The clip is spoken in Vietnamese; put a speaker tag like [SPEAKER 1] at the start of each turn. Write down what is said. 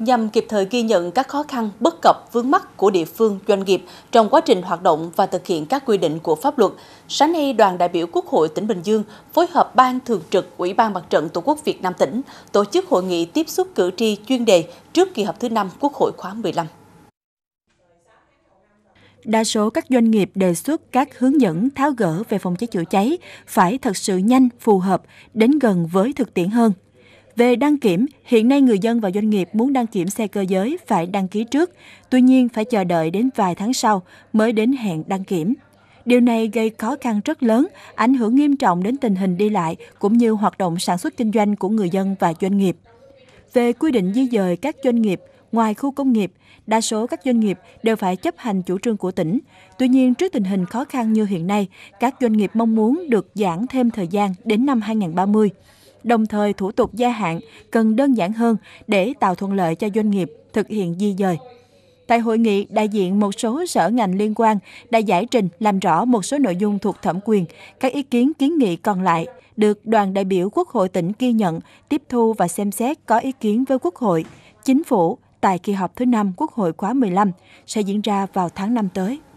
[SPEAKER 1] nhằm kịp thời ghi nhận các khó khăn, bất cập, vướng mắc của địa phương, doanh nghiệp trong quá trình hoạt động và thực hiện các quy định của pháp luật. Sáng nay, đoàn đại biểu Quốc hội tỉnh Bình Dương phối hợp Ban Thường trực Ủy ban Mặt trận Tổ quốc Việt Nam tỉnh tổ chức hội nghị tiếp xúc cử tri chuyên đề trước kỳ họp thứ 5 Quốc hội khóa 15. Đa
[SPEAKER 2] số các doanh nghiệp đề xuất các hướng dẫn tháo gỡ về phòng cháy chữa cháy phải thật sự nhanh, phù hợp, đến gần với thực tiễn hơn. Về đăng kiểm, hiện nay người dân và doanh nghiệp muốn đăng kiểm xe cơ giới phải đăng ký trước, tuy nhiên phải chờ đợi đến vài tháng sau mới đến hẹn đăng kiểm. Điều này gây khó khăn rất lớn, ảnh hưởng nghiêm trọng đến tình hình đi lại cũng như hoạt động sản xuất kinh doanh của người dân và doanh nghiệp. Về quy định di dời các doanh nghiệp ngoài khu công nghiệp, đa số các doanh nghiệp đều phải chấp hành chủ trương của tỉnh. Tuy nhiên, trước tình hình khó khăn như hiện nay, các doanh nghiệp mong muốn được giãn thêm thời gian đến năm 2030. Đồng thời, thủ tục gia hạn cần đơn giản hơn để tạo thuận lợi cho doanh nghiệp thực hiện di dời. Tại hội nghị, đại diện một số sở ngành liên quan đã giải trình làm rõ một số nội dung thuộc thẩm quyền. Các ý kiến kiến nghị còn lại được đoàn đại biểu Quốc hội tỉnh ghi nhận, tiếp thu và xem xét có ý kiến với Quốc hội, Chính phủ tại kỳ họp thứ 5 Quốc hội khóa 15 sẽ diễn ra vào tháng 5 tới.